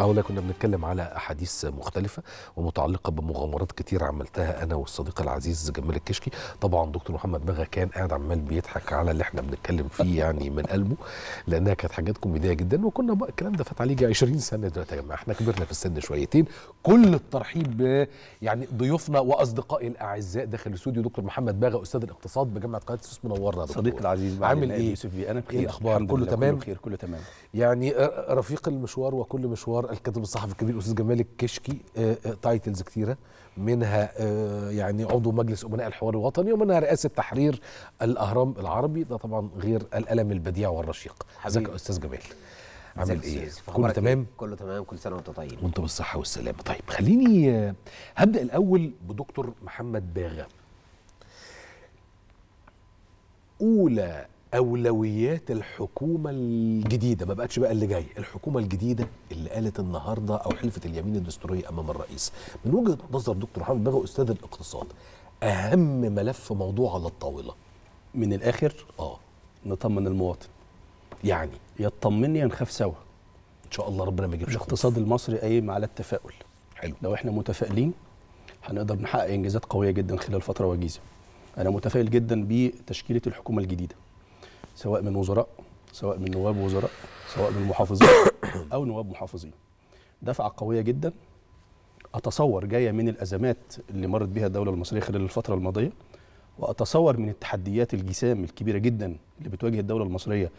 اه والله كنا بنتكلم على احاديث مختلفه ومتعلقه بمغامرات كتير عملتها انا والصديق العزيز جمال الكشكي طبعا دكتور محمد بغا كان قاعد عمال بيضحك على اللي احنا بنتكلم فيه يعني من قلبه لانها كانت حاجات كوميديه جدا وكنا بقى الكلام ده فات عليه 20 سنه دلوقتي يا جماعه احنا كبرنا في السن شويتين كل الترحيب ب يعني ضيوفنا واصدقائي الاعزاء داخل الاستوديو دكتور محمد بغا استاذ الاقتصاد بجامعه قناه السويس منورنا صديقي العزيز عامل ايه يوسف انا بخير إيه الاخبار كله تمام كله تمام يعني رفيق المشوار وكل مشوار الكاتب الصحفي الكبير استاذ جمال الكشكي تايتلز آه، آه، كتيره منها آه، يعني عضو مجلس امناء الحوار الوطني ومنها رئاسه تحرير الاهرام العربي ده طبعا غير الالم البديع والرشيق ازيك يا استاذ جمال عامل ايه كله تمام إيه؟ كله تمام كل سنه وانت طيب وانت بالصحه والسلامه طيب خليني هبدا الاول بدكتور محمد باغا اولى اولويات الحكومه الجديده ما بقتش بقى اللي جاي الحكومه الجديده اللي قالت النهارده او حلفت اليمين الدستوريه امام الرئيس من وجهه نظر دكتور حامد بغا استاذ الاقتصاد اهم ملف موضوع على الطاوله من الاخر اه نطمن المواطن يعني يا تطمني يا نخاف سوا ان شاء الله ربنا ما يجيبش الاقتصاد المصري قايم على التفاؤل حلو لو احنا متفائلين هنقدر نحقق انجازات قويه جدا خلال فتره وجيزه انا متفائل جدا بتشكيله الحكومه الجديده سواء من وزراء سواء من نواب وزراء سواء من محافظين او نواب محافظين دفعه قويه جدا اتصور جايه من الازمات اللي مرت بها الدوله المصريه خلال الفتره الماضيه واتصور من التحديات الجسام الكبيره جدا اللي بتواجه الدوله المصريه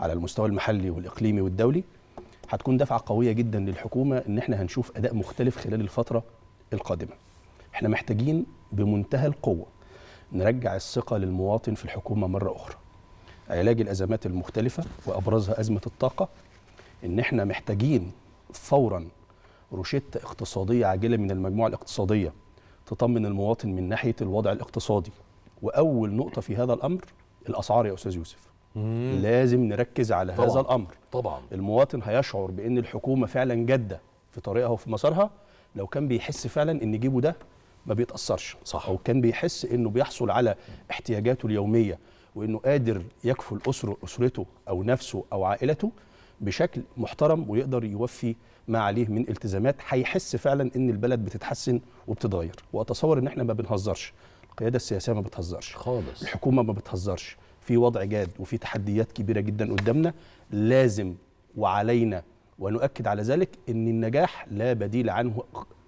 على المستوى المحلي والاقليمي والدولي هتكون دفعه قويه جدا للحكومه ان احنا هنشوف اداء مختلف خلال الفتره القادمه احنا محتاجين بمنتهى القوه نرجع الثقه للمواطن في الحكومه مره اخرى علاج الأزمات المختلفة وأبرزها أزمة الطاقة إن إحنا محتاجين فورا روشتة اقتصادية عاجلة من المجموعة الاقتصادية تطمن المواطن من ناحية الوضع الاقتصادي وأول نقطة في هذا الأمر الأسعار يا أستاذ يوسف مم. لازم نركز على طبعًا. هذا الأمر طبعا المواطن هيشعر بأن الحكومة فعلا جادة في طريقها وفي مسارها لو كان بيحس فعلا ان جيبه ده ما بيتاثرش صح او كان بيحس انه بيحصل على احتياجاته اليوميه وانه قادر يكفل اسره اسرته او نفسه او عائلته بشكل محترم ويقدر يوفي ما عليه من التزامات هيحس فعلا ان البلد بتتحسن وبتتغير واتصور ان احنا ما بنهزرش القياده السياسيه ما بتهزرش خالص الحكومه ما بتهزرش في وضع جاد وفي تحديات كبيره جدا قدامنا لازم وعلينا ونؤكد على ذلك ان النجاح لا بديل عنه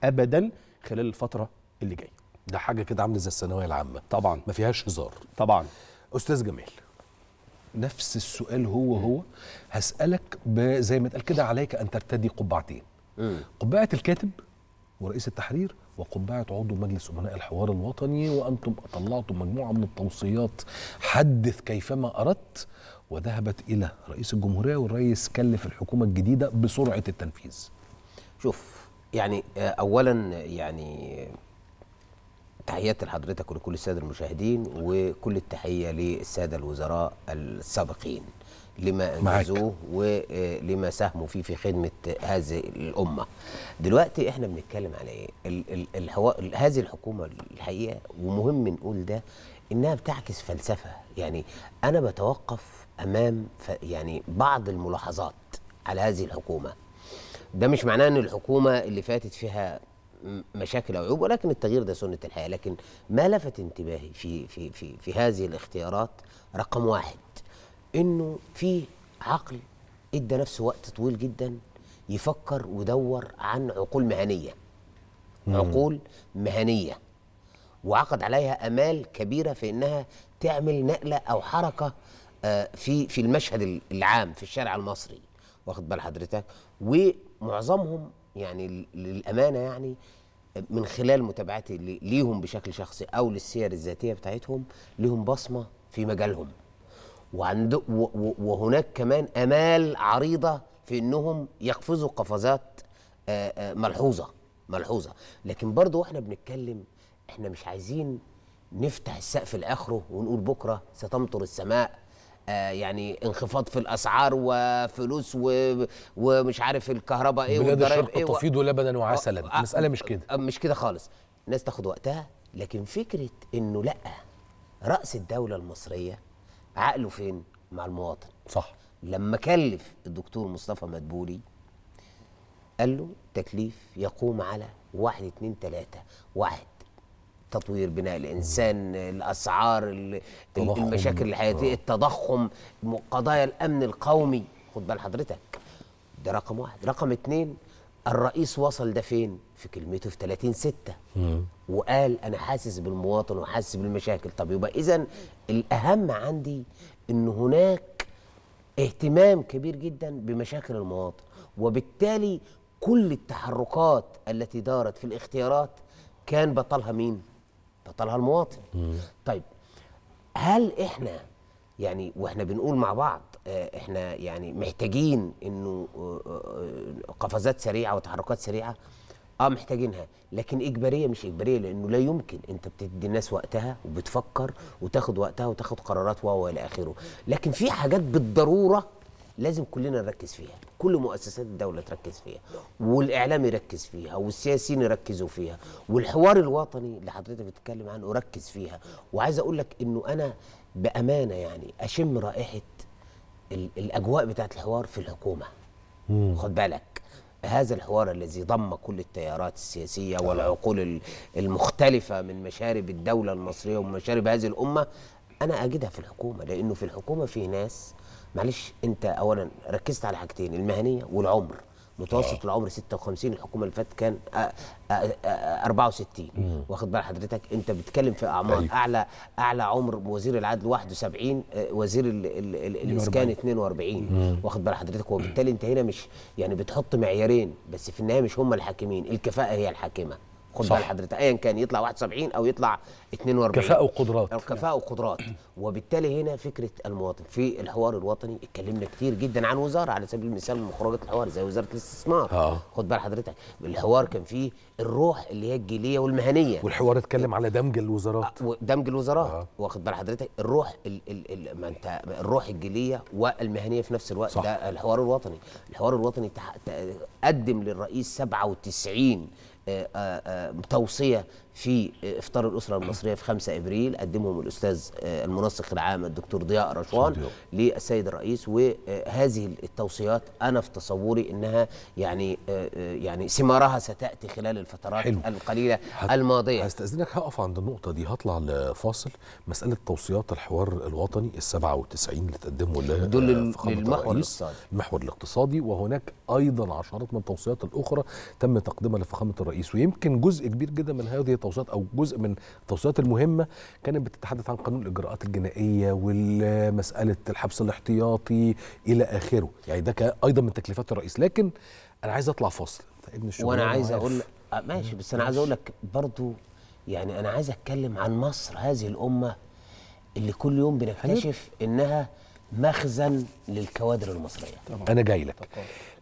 ابدا خلال الفتره اللي جايه ده حاجه كده عامله زي الثانويه العامه طبعا ما فيهاش هزار طبعا استاذ جمال نفس السؤال هو هو هسالك زي ما اتقال كده عليك ان ترتدي قبعتين قبعه الكاتب ورئيس التحرير وقبعه عضو مجلس امناء الحوار الوطني وانتم طلعتم مجموعه من التوصيات حدث كيفما اردت وذهبت الى رئيس الجمهوريه والرئيس كلف الحكومه الجديده بسرعه التنفيذ شوف يعني آه، اولا يعني تحياتي لحضرتك ولكل الساده المشاهدين وكل التحيه للساده الوزراء السابقين لما انجزوه ولما آه، ساهموا فيه في خدمه هذه الامه. دلوقتي احنا بنتكلم على ايه؟ هذه الحكومه الحقيقه ومهم نقول ده انها بتعكس فلسفه، يعني انا بتوقف امام يعني بعض الملاحظات على هذه الحكومه. ده مش معناه ان الحكومه اللي فاتت فيها مشاكل او عيوب ولكن التغيير ده سنه الحياه لكن ما لفت انتباهي في في في في هذه الاختيارات رقم واحد انه في عقل ادى نفسه وقت طويل جدا يفكر ويدور عن عقول مهنيه مم. عقول مهنيه وعقد عليها امال كبيره في انها تعمل نقله او حركه آه، في في المشهد العام في الشارع المصري واخد بال حضرتك ومعظمهم يعني للامانه يعني من خلال متابعتي ليهم بشكل شخصي او للسير الذاتيه بتاعتهم ليهم بصمه في مجالهم وعند وهناك كمان امال عريضه في انهم يقفزوا قفزات ملحوظه ملحوظه لكن برضو واحنا بنتكلم احنا مش عايزين نفتح السقف لاخره ونقول بكره ستمطر السماء آه، يعني انخفاض في الاسعار وفلوس ومش عارف الكهرباء ايه والضرايب الشرق إيه تفيض لبنا وعسلا المساله آه، آه، مش كده مش كده خالص الناس تاخد وقتها لكن فكره انه لا راس الدوله المصريه عقله فين مع المواطن صح لما كلف الدكتور مصطفى مدبولي قال له تكليف يقوم على واحد اتنين تلاتة واحد تطوير بناء الانسان الاسعار المشاكل الحياتيه آه. التضخم قضايا الامن القومي خد بال حضرتك ده رقم واحد رقم اتنين الرئيس وصل ده فين في كلمته في 30 6 وقال أنا حاسس بالمواطن وحاسس بالمشاكل طب يبقى إذا الأهم عندي أن هناك اهتمام كبير جدا بمشاكل المواطن وبالتالي كل التحركات التي دارت في الاختيارات كان بطلها مين؟ بطلها المواطن مم. طيب هل احنا يعني واحنا بنقول مع بعض آه، احنا يعني محتاجين انه آه، آه، قفزات سريعه وتحركات سريعه اه محتاجينها لكن اجباريه مش اجباريه لانه لا يمكن انت بتدي الناس وقتها وبتفكر وتاخد وقتها وتاخد قرارات و الى اخره لكن في حاجات بالضروره لازم كلنا نركز فيها كل مؤسسات الدولة تركز فيها والإعلام يركز فيها والسياسيين يركزوا فيها والحوار الوطني اللي حضرتك بتتكلم عنه ركز فيها وعايز أقول لك إنه أنا بأمانة يعني أشم رائحة الأجواء بتاعة الحوار في الحكومة مم. خد بالك هذا الحوار الذي ضم كل التيارات السياسية والعقول المختلفة من مشارب الدولة المصرية ومشارب هذه الأمة أنا أجدها في الحكومة لأنه في الحكومة في ناس معلش انت اولا ركزت على حاجتين المهنيه والعمر متوسط آه. العمر 56 الحكومه اللي فاتت كان 64 واخد بال حضرتك انت بتتكلم في اعمار أيوه. اعلى اعلى عمر وزير العدل 71 آه، وزير الـ الـ الـ الاسكان 42 واخد بال حضرتك وبالتالي انت هنا مش يعني بتحط معيارين بس في النهايه مش هم الحاكمين الكفاءه هي الحاكمه خد بال حضرتك ايا كان يطلع 71 او يطلع 42 كفاءه وقدرات كفاءه وقدرات وبالتالي هنا فكره المواطن في الحوار الوطني اتكلمنا كتير جدا عن وزاره على سبيل المثال من مخرجات الحوار زي وزاره الاستثمار آه. خد بال حضرتك الحوار كان فيه الروح اللي هي الجيليه والمهنيه والحوار اتكلم على دمج الوزارات آه، دمج الوزارات آه. واخد بال حضرتك الروح ال ال ال ما انت الروح الجيليه والمهنيه في نفس الوقت صح. ده الحوار الوطني الحوار الوطني قدم للرئيس 97 آه، آه، آه، توصيه في افطار الاسره المصريه في 5 ابريل قدمهم الاستاذ آه، المنسق العام الدكتور ضياء رشوان للسيد الرئيس وهذه التوصيات انا في تصوري انها يعني آه، آه، يعني ثمارها ستاتي خلال الفترات حلو. القليله هت... الماضيه هستاذنك هقف عند النقطه دي هطلع لفاصل مساله توصيات الحوار الوطني ال 97 اللي تقدمه دول للمحور الاقتصادي المحور الاقتصادي وهناك ايضا عشرات من التوصيات الاخرى تم تقديمها لفخامه الرئيس ويمكن جزء كبير جدا من هذه التوصيات او جزء من التوصيات المهمه كانت بتتحدث عن قانون الاجراءات الجنائيه ومساله الحبس الاحتياطي الى اخره يعني ده كان ايضا من تكليفات الرئيس لكن انا عايز اطلع فاصل ابن الشغل وانا عايز اقول آه، ماشي بس انا عايز اقول لك برضو يعني انا عايز اتكلم عن مصر هذه الامه اللي كل يوم بنكتشف انها مخزن للكوادر المصريه طبعا. انا جاي لك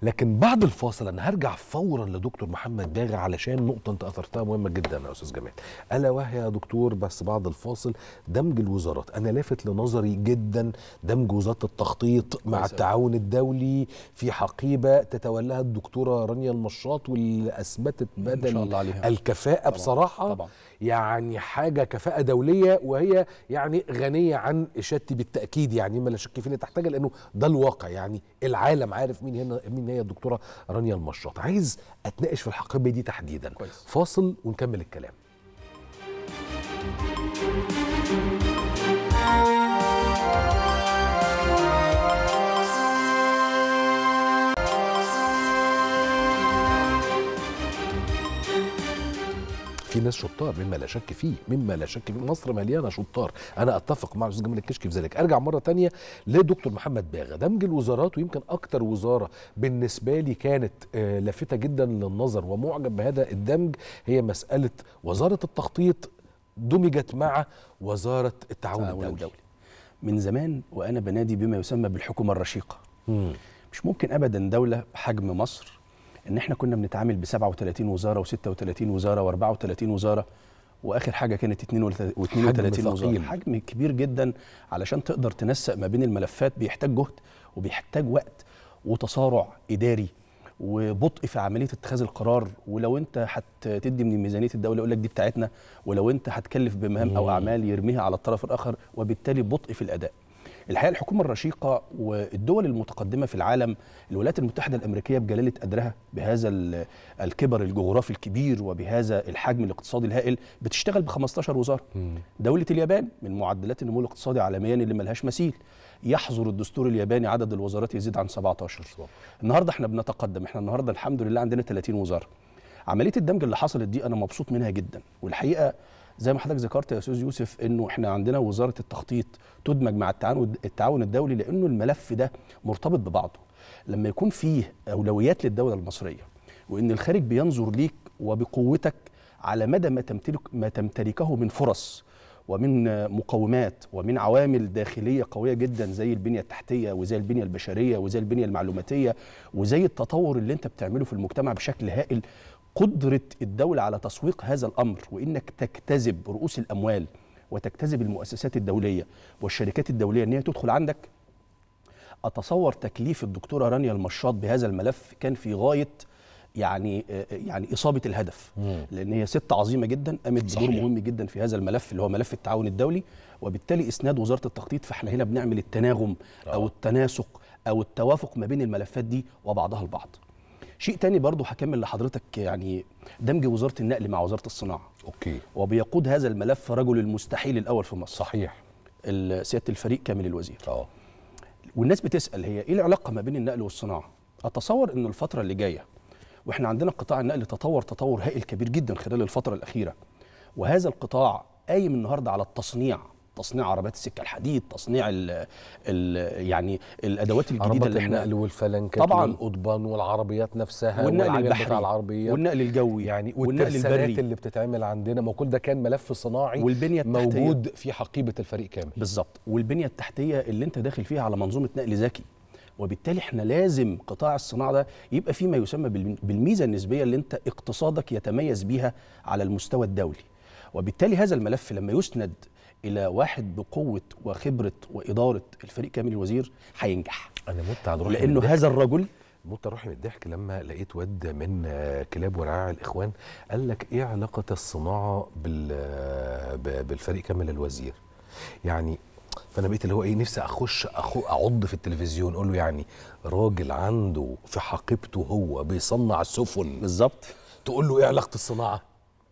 لكن بعد الفاصل انا هرجع فورا لدكتور محمد باغي علشان نقطه انت اثرتها مهمه جدا يا استاذ جمال الا وهي يا دكتور بس بعد الفاصل دمج الوزارات انا لافت لنظري جدا دمج وزاره التخطيط مع التعاون الدولي في حقيبه تتولاها الدكتوره رانيا المشاط واللي اثبتت بدل الكفاءه طبعا. بصراحه طبعا. يعني حاجه كفاءه دوليه وهي يعني غنيه عن اشادتي بالتاكيد يعني ما لا شك الشق اللي تحتاجها لانه ده الواقع يعني العالم عارف مين هنا مين هي الدكتوره رانيا المشاط عايز اتناقش في الحقيبه دي تحديدا كويس. فاصل ونكمل الكلام في ناس شطار مما لا شك فيه مما لا شك فيه مصر مليانه شطار انا اتفق مع الاستاذ جمال الكشكي في ذلك ارجع مره تانية لدكتور محمد باغا دمج الوزارات ويمكن اكتر وزاره بالنسبه لي كانت آه، لافته جدا للنظر ومعجب بهذا الدمج هي مساله وزاره التخطيط دمجت مع وزاره التعاون الدولي. الدولي من زمان وانا بنادي بما يسمى بالحكومه الرشيقه مم. مش ممكن ابدا دوله بحجم مصر ان احنا كنا بنتعامل ب 37 وزاره و36 وزاره و34 وزاره واخر حاجه كانت 32 وزاره حجم كبير جدا علشان تقدر تنسق ما بين الملفات بيحتاج جهد وبيحتاج وقت وتصارع اداري وبطء في عمليه اتخاذ القرار ولو انت هتدي من ميزانيه الدوله يقول لك دي بتاعتنا ولو انت هتكلف بمهام او اعمال يرميها على الطرف الاخر وبالتالي بطء في الاداء الحقيقه الحكومه الرشيقه والدول المتقدمه في العالم الولايات المتحده الامريكيه بجلاله قدرها بهذا الكبر الجغرافي الكبير وبهذا الحجم الاقتصادي الهائل بتشتغل ب 15 وزاره دوله اليابان من معدلات النمو الاقتصادي عالميا اللي ملهاش مثيل يحظر الدستور الياباني عدد الوزارات يزيد عن 17 النهارده احنا بنتقدم احنا النهارده الحمد لله عندنا 30 وزاره عمليه الدمج اللي حصلت دي انا مبسوط منها جدا والحقيقه زي ما حضرتك ذكرت يا استاذ يوسف انه احنا عندنا وزاره التخطيط تدمج مع التعاون الدولي لانه الملف ده مرتبط ببعضه لما يكون فيه اولويات للدوله المصريه وان الخارج بينظر ليك وبقوتك على مدى ما تمتلك ما تمتلكه من فرص ومن مقومات ومن عوامل داخلية قوية جدا زي البنية التحتية وزي البنية البشرية وزي البنية المعلوماتية وزي التطور اللي انت بتعمله في المجتمع بشكل هائل قدرة الدولة على تسويق هذا الأمر وإنك تجتذب رؤوس الأموال وتجتذب المؤسسات الدولية والشركات الدولية إن هي تدخل عندك أتصور تكليف الدكتورة رانيا المشاط بهذا الملف كان في غاية يعني يعني إصابة الهدف لأن هي ست عظيمة جدا قامت بدور مهم جدا في هذا الملف اللي هو ملف التعاون الدولي وبالتالي إسناد وزارة التخطيط فإحنا هنا بنعمل التناغم أو آه. التناسق أو التوافق ما بين الملفات دي وبعضها البعض شيء تاني برضه هكمل لحضرتك يعني دمج وزاره النقل مع وزاره الصناعه اوكي وبيقود هذا الملف رجل المستحيل الاول في مصر صحيح سياده الفريق كامل الوزير اه والناس بتسال هي ايه العلاقه ما بين النقل والصناعه اتصور ان الفتره اللي جايه واحنا عندنا قطاع النقل تطور تطور هائل كبير جدا خلال الفتره الاخيره وهذا القطاع قايم النهارده على التصنيع تصنيع عربات السكه الحديد تصنيع الـ الـ يعني الادوات الجديده اللي احنا النقل والفلنكات طبعا والقضبان والعربيات نفسها والنقل البحري العربيه والنقل الجوي يعني والنقل البري اللي بتتعمل عندنا ما كل ده كان ملف صناعي والبنيه التحتية موجود في حقيبه الفريق كامل بالظبط والبنيه التحتيه اللي انت داخل فيها على منظومه نقل ذكي وبالتالي احنا لازم قطاع الصناعه ده يبقى فيه ما يسمى بالميزه النسبيه اللي انت اقتصادك يتميز بيها على المستوى الدولي وبالتالي هذا الملف لما يسند الى واحد بقوه وخبره واداره الفريق كامل الوزير هينجح انا مت على روحي لانه هذا الرجل مت روحي من الضحك لما لقيت واد من كلاب ورعاع الاخوان قال لك ايه علاقه الصناعه بالفريق كامل الوزير يعني فانا بقيت اللي هو ايه نفسي اخش أخو اعض في التلفزيون اقول له يعني راجل عنده في حقيبته هو بيصنع سفن بالظبط تقول له ايه علاقه الصناعه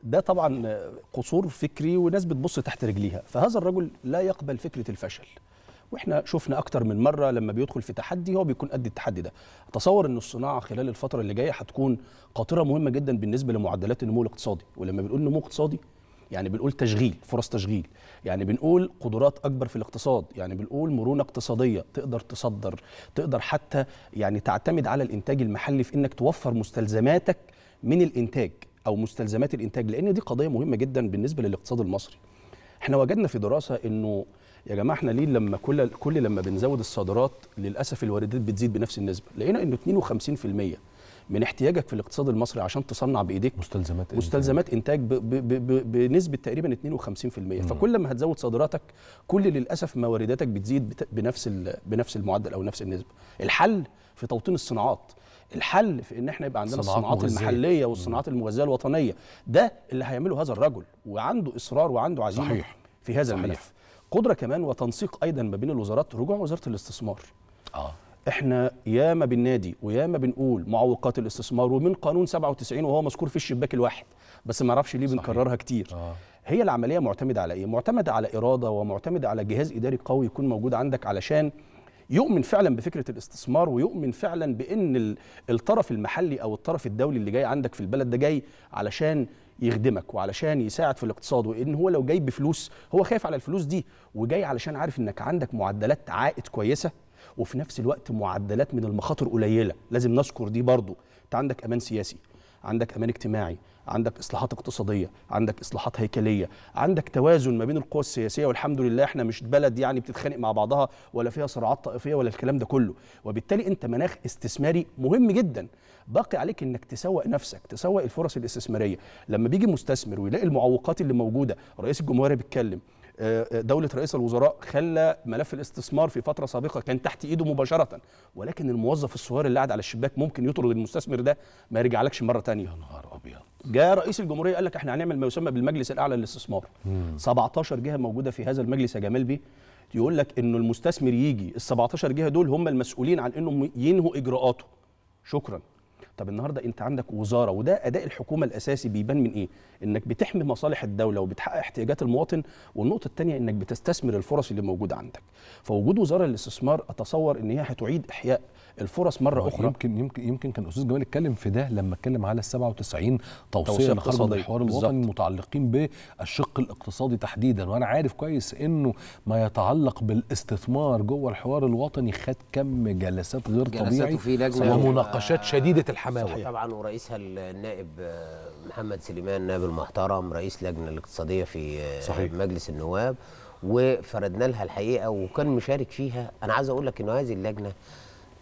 ده طبعا قصور فكري وناس بتبص تحت رجليها فهذا الرجل لا يقبل فكره الفشل واحنا شفنا اكتر من مره لما بيدخل في تحدي هو بيكون قد التحدي ده اتصور ان الصناعه خلال الفتره اللي جايه هتكون قاطره مهمه جدا بالنسبه لمعدلات النمو الاقتصادي ولما بنقول نمو اقتصادي يعني بنقول تشغيل فرص تشغيل يعني بنقول قدرات اكبر في الاقتصاد يعني بنقول مرونه اقتصاديه تقدر تصدر تقدر حتى يعني تعتمد على الانتاج المحلي في انك توفر مستلزماتك من الانتاج او مستلزمات الانتاج لان دي قضيه مهمه جدا بالنسبه للاقتصاد المصري احنا وجدنا في دراسه انه يا جماعه احنا ليه لما كل كل لما بنزود الصادرات للاسف الواردات بتزيد بنفس النسبه لقينا انه 52% من احتياجك في الاقتصاد المصري عشان تصنع بايديك مستلزمات إيه؟ مستلزمات انتاج, إنتاج بنسبه تقريبا 52% مم. فكل ما هتزود صادراتك كل للاسف مواردتك بتزيد بنفس بنفس المعدل او نفس النسبه الحل في توطين الصناعات الحل في ان احنا يبقى عندنا الصناعات المحليه والصناعات المغذيه الوطنيه ده اللي هيعمله هذا الرجل وعنده اصرار وعنده عزيمه صحيح. في هذا صحيح. الملف قدره كمان وتنسيق ايضا ما بين الوزارات رجوع وزاره الاستثمار اه احنا ياما بالنادي وياما بنقول معوقات الاستثمار ومن قانون 97 وهو مذكور في الشباك الواحد بس ما اعرفش ليه بنكررها كتير آه. هي العمليه معتمده على ايه معتمده على اراده ومعتمده على جهاز اداري قوي يكون موجود عندك علشان يؤمن فعلا بفكره الاستثمار ويؤمن فعلا بان الطرف المحلي او الطرف الدولي اللي جاي عندك في البلد ده جاي علشان يخدمك وعلشان يساعد في الاقتصاد وان هو لو جاي بفلوس هو خايف على الفلوس دي وجاي علشان عارف انك عندك معدلات عائد كويسه وفي نفس الوقت معدلات من المخاطر قليله لازم نذكر دي برضو انت عندك امان سياسي عندك امان اجتماعي عندك اصلاحات اقتصاديه عندك اصلاحات هيكليه عندك توازن ما بين القوى السياسيه والحمد لله احنا مش بلد يعني بتتخانق مع بعضها ولا فيها صراعات طائفيه ولا الكلام ده كله وبالتالي انت مناخ استثماري مهم جدا باقي عليك انك تسوق نفسك تسوق الفرص الاستثماريه لما بيجي مستثمر ويلاقي المعوقات اللي موجوده رئيس الجمهوريه بيتكلم آه، دوله رئيس الوزراء خلى ملف الاستثمار في فتره سابقه كان تحت ايده مباشره ولكن الموظف الصغير اللي قاعد على الشباك ممكن يطرد المستثمر ده ما يرجعلكش مره ثانيه يا نهار ابيض جاء رئيس الجمهوريه قال لك احنا هنعمل ما يسمى بالمجلس الاعلى للاستثمار 17 جهه موجوده في هذا المجلس يا جمال بيه يقول لك انه المستثمر يجي ال 17 جهه دول هم المسؤولين عن انهم ينهوا اجراءاته شكرا طب النهارده انت عندك وزاره وده اداء الحكومه الاساسي بيبان من ايه انك بتحمي مصالح الدوله وبتحقق احتياجات المواطن والنقطه الثانيه انك بتستثمر الفرص اللي موجوده عندك فوجود وزاره للاستثمار اتصور ان هي هتعيد احياء الفرص مره اخرى يمكن يمكن يمكن كان الاستاذ جمال اتكلم في ده لما اتكلم على ال 97 توصيه خاصه خرجوا الحوار الوطني متعلقين بالشق الاقتصادي تحديدا وانا عارف كويس انه ما يتعلق بالاستثمار جوه الحوار الوطني خد كم جلسات غير جلسات طبيعي ومناقشات آه، شديده الحاجة. الحماوي صحيح. طبعا ورئيسها النائب آه، محمد سليمان النائب المحترم رئيس لجنة الاقتصادية في آه، صحيح. مجلس النواب وفردنا لها الحقيقة وكان مشارك فيها أنا عايز أقول لك إن هذه اللجنة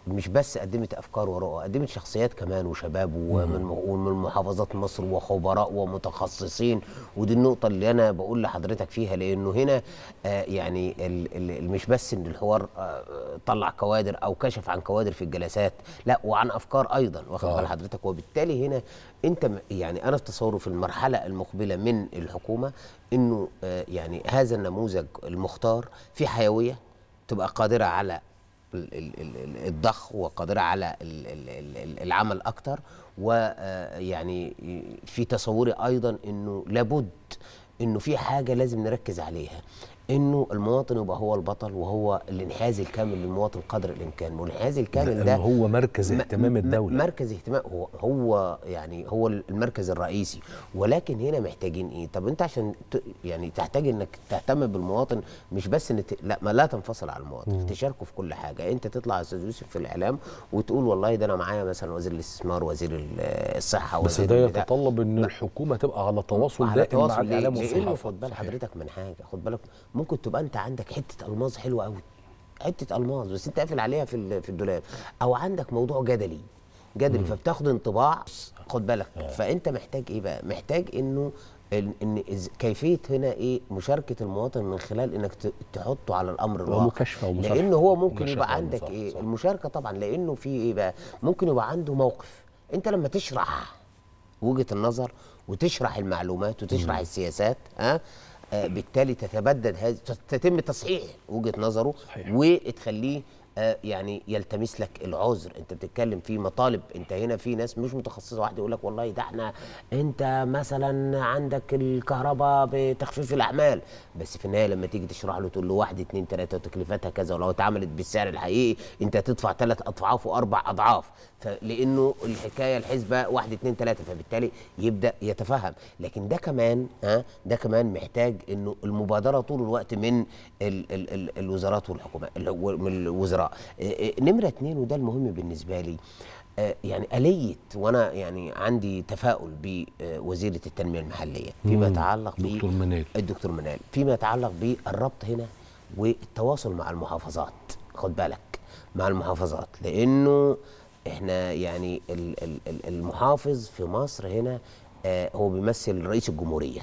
مش بس قدمت افكار ورؤى قدمت شخصيات كمان وشباب ومن ومن محافظات مصر وخبراء ومتخصصين ودي النقطه اللي انا بقول لحضرتك فيها لانه هنا آه، يعني ال ال مش بس ان الحوار آه، طلع كوادر او كشف عن كوادر في الجلسات لا وعن افكار ايضا واخد بال آه. حضرتك وبالتالي هنا انت يعني انا في تصوري في المرحله المقبله من الحكومه انه يعني هذا النموذج المختار في حيويه تبقى قادرة على الضخ وقادره على العمل اكتر ويعني آه، في تصوري ايضا انه لابد انه في حاجه لازم نركز عليها انه المواطن يبقى هو البطل وهو الانحياز الكامل للمواطن قدر الامكان والانحياز الكامل ده هو مركز اهتمام الدوله مركز اهتمام هو هو يعني هو المركز الرئيسي ولكن هنا محتاجين ايه طب انت عشان يعني تحتاج انك تهتم بالمواطن مش بس ان ت... لا ما لا تنفصل عن المواطن مم. تشاركه في كل حاجه انت تطلع يا استاذ يوسف في الاعلام وتقول والله ده انا معايا مثلا وزير الاستثمار وزير الصحه بس ده يتطلب ان الحكومه تبقى على تواصل دائم مع الاعلام والصحافه خد بال حضرتك من حاجه خد بالك ممكن تبقى انت عندك حته الماظ حلوه قوي حته الماظ بس انت قافل عليها في في الدولاب او عندك موضوع جدلي جدلي فبتاخد انطباع خد بالك آه. فانت محتاج ايه بقى محتاج انه ان كيفيه هنا ايه مشاركه المواطن من خلال انك تحطه على الامر الواقع ومكاشفه لانه هو ممكن يبقى عندك ايه صح. المشاركه طبعا لانه في ايه بقى ممكن يبقى عنده موقف انت لما تشرح وجهه النظر وتشرح المعلومات وتشرح مم. السياسات ها أه آه، بالتالي تتبدد هذه تتم تصحيح وجهه نظره صحيح. وتخليه آه، يعني يلتمس لك العذر انت بتتكلم في مطالب انت هنا في ناس مش متخصصه واحد يقول لك والله ده احنا انت مثلا عندك الكهرباء بتخفيف الاعمال بس في النهايه لما تيجي تشرح له تقول له واحد اثنين ثلاثه وتكلفتها كذا ولو اتعملت بالسعر الحقيقي انت هتدفع ثلاث اضعاف واربع اضعاف لانه الحكايه الحسبه 1 2 3 فبالتالي يبدا يتفهم لكن ده كمان ها ده كمان محتاج انه المبادره طول الوقت من الـ الـ الـ الوزارات والحكومات من الوزراء آه، آه، نمره اتنين وده المهم بالنسبه لي آه، يعني آلية وأنا يعني عندي تفاؤل بوزيرة التنمية المحلية فيما يتعلق دكتور منال الدكتور منال فيما يتعلق بالربط هنا والتواصل مع المحافظات خد بالك مع المحافظات لأنه احنا يعني المحافظ في مصر هنا آه، هو بيمثل رئيس الجمهوريه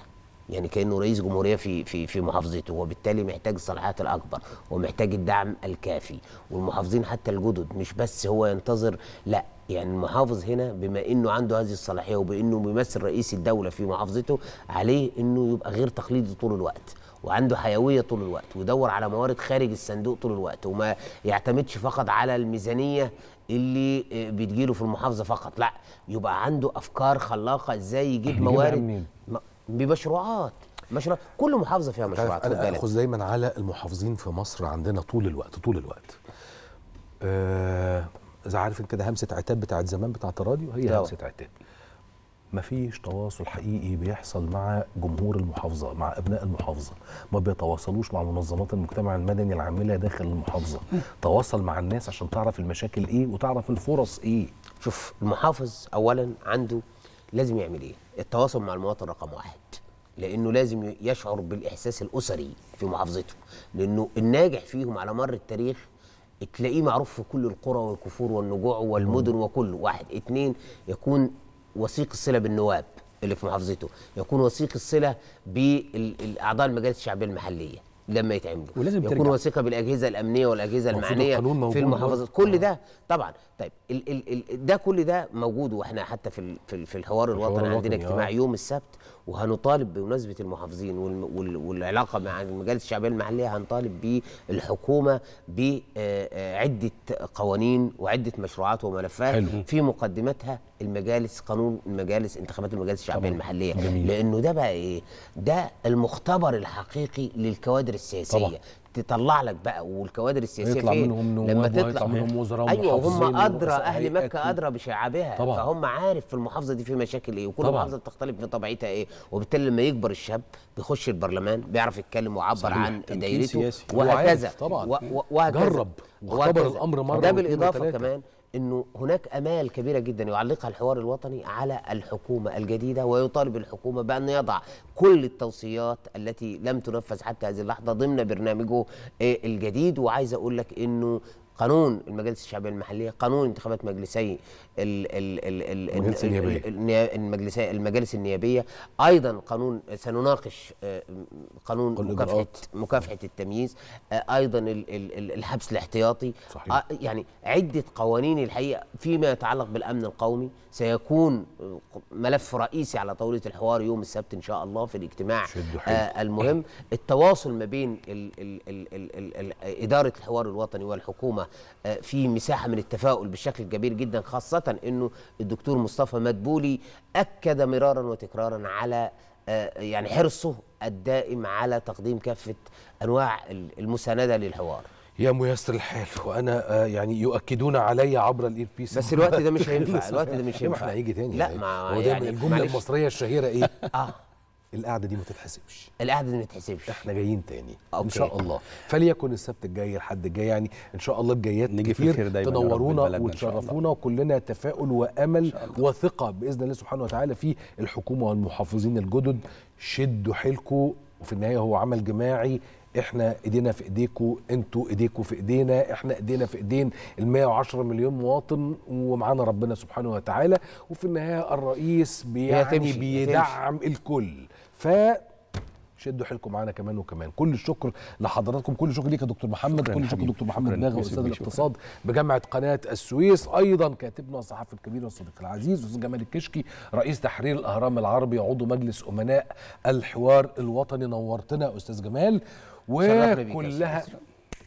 يعني كانه رئيس جمهوريه في في في محافظته وبالتالي محتاج الصلاحيات الاكبر ومحتاج الدعم الكافي والمحافظين حتى الجدد مش بس هو ينتظر لا يعني المحافظ هنا بما انه عنده هذه الصلاحيه وبانه بيمثل رئيس الدوله في محافظته عليه انه يبقى غير تقليدي طول الوقت وعنده حيويه طول الوقت ويدور على موارد خارج الصندوق طول الوقت وما يعتمدش فقط على الميزانيه اللي آه، بتجيله في المحافظه فقط لا يبقى عنده افكار خلاقه ازاي يجيب موارد بمشروعات مشروع كل محافظه فيها طيب، مشروعات انا اخذ دايما على المحافظين في مصر عندنا طول الوقت طول الوقت آه اذا عارف كده همسه عتاب بتاعت زمان بتاعت الراديو هي همسه عتاب مفيش تواصل حقيقي بيحصل مع جمهور المحافظة مع أبناء المحافظة ما بيتواصلوش مع منظمات المجتمع المدني العاملة داخل المحافظة تواصل مع الناس عشان تعرف المشاكل إيه وتعرف الفرص إيه شوف المحافظ أولا عنده لازم يعمل إيه التواصل مع المواطن رقم واحد لانه لازم يشعر بالاحساس الاسري في محافظته لانه الناجح فيهم على مر التاريخ تلاقيه معروف في كل القرى والكفور والنجوع والمدن وكله واحد اتنين يكون وثيق الصله بالنواب اللي في محافظته يكون وثيق الصله باعضاء المجالس الشعبيه المحليه لما يتعملوا ولازم يكون وثيقه بالاجهزه الامنيه والاجهزه المعنيه في المحافظات كل آه. ده طبعا طيب ال ال ال ده كل ده موجود واحنا حتى في ال في, ال في الحوار الوطني عندنا اجتماع آه. يوم السبت وهنطالب بمناسبه المحافظين وال والعلاقه مع المجالس الشعبيه المحليه هنطالب بالحكومه بعده آه، آه، قوانين وعده مشروعات وملفات حلو. في مقدمتها المجالس قانون المجالس انتخابات المجالس الشعبيه المحليه جميل. لانه ده بقى ايه ده المختبر الحقيقي للكوادر السياسيه طبعا. تطلع لك بقى والكوادر السياسيه يطلع فيه منهم نواب لما تطلع ويطلع منهم وزراء ايوه وهم ادرى اهل مكه ادرى بشعابها طبعا فهم عارف في المحافظه دي في مشاكل ايه وكل طبعا. محافظه بتختلف في طبيعتها ايه وبالتالي لما يكبر الشاب بيخش البرلمان بيعرف يتكلم ويعبر عن دايرته وهكذا طبعا وهكذا جرب واختبر الامر مره ده بالاضافه كمان انه هناك امال كبيره جدا يعلقها الحوار الوطني على الحكومه الجديده ويطالب الحكومه بان يضع كل التوصيات التي لم تنفذ حتى هذه اللحظه ضمن برنامجه آه، الجديد وعايز اقول لك انه قانون المجالس الشعبيه المحليه قانون انتخابات مجلسي المجلس النيابيه المجالس النيابيه ايضا قانون سنناقش قانون مكافحه مكافحه التمييز ايضا الحبس الاحتياطي صحيح. يعني عده قوانين الحقيقه فيما يتعلق بالامن القومي سيكون ملف رئيسي على طاوله الحوار يوم السبت ان شاء الله في الاجتماع المهم التواصل ما بين اداره الحوار الوطني والحكومه آه، في مساحه من التفاؤل بشكل كبير جدا خاصه انه الدكتور مصطفى مدبولي اكد مرارا وتكرارا على آه، يعني حرصه الدائم على تقديم كافه انواع المسانده للحوار يا ميسر الحال وانا آه، يعني يؤكدون علي عبر الاير بيس بس الوقت ده مش هينفع الوقت ده مش هينفع هيجي تاني لا ما هو يعني الجمله المصريه الشهيره ايه؟ اه القعده دي ما تتحسبش القعده دي ما تتحسبش احنا جايين تاني أوكي. ان شاء الله فليكن السبت الجاي الحد الجاي يعني ان شاء الله الجايات نيجي في الخير دايما تنورونا وتشرفونا وكلنا تفاؤل وامل وثقه باذن الله سبحانه وتعالى في الحكومه والمحافظين الجدد شدوا حيلكم وفي النهايه هو عمل جماعي احنا ايدينا في ايديكم انتوا ايديكم في ايدينا احنا ايدينا في ايدين ال 110 مليون مواطن ومعانا ربنا سبحانه وتعالى وفي النهايه الرئيس بيعني بيدعم الكل ف شدوا حيلكم معانا كمان وكمان كل الشكر لحضراتكم كل الشكر ليك يا دكتور محمد كل الشكر دكتور محمد ناغي استاذ الاقتصاد بجامعه قناه السويس ايضا كاتبنا الصحفي الكبير والصديق العزيز استاذ جمال الكشكي رئيس تحرير الاهرام العربي عضو مجلس امناء الحوار الوطني نورتنا استاذ جمال وكلها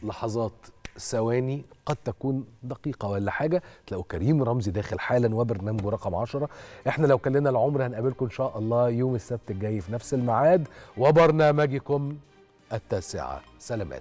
لحظات ثواني قد تكون دقيقه ولا حاجه تلاقوا كريم رمزي داخل حالا وبرنامجه رقم 10 احنا لو كلنا العمر هنقابلكم ان شاء الله يوم السبت الجاي في نفس الميعاد وبرنامجكم التاسعه سلامات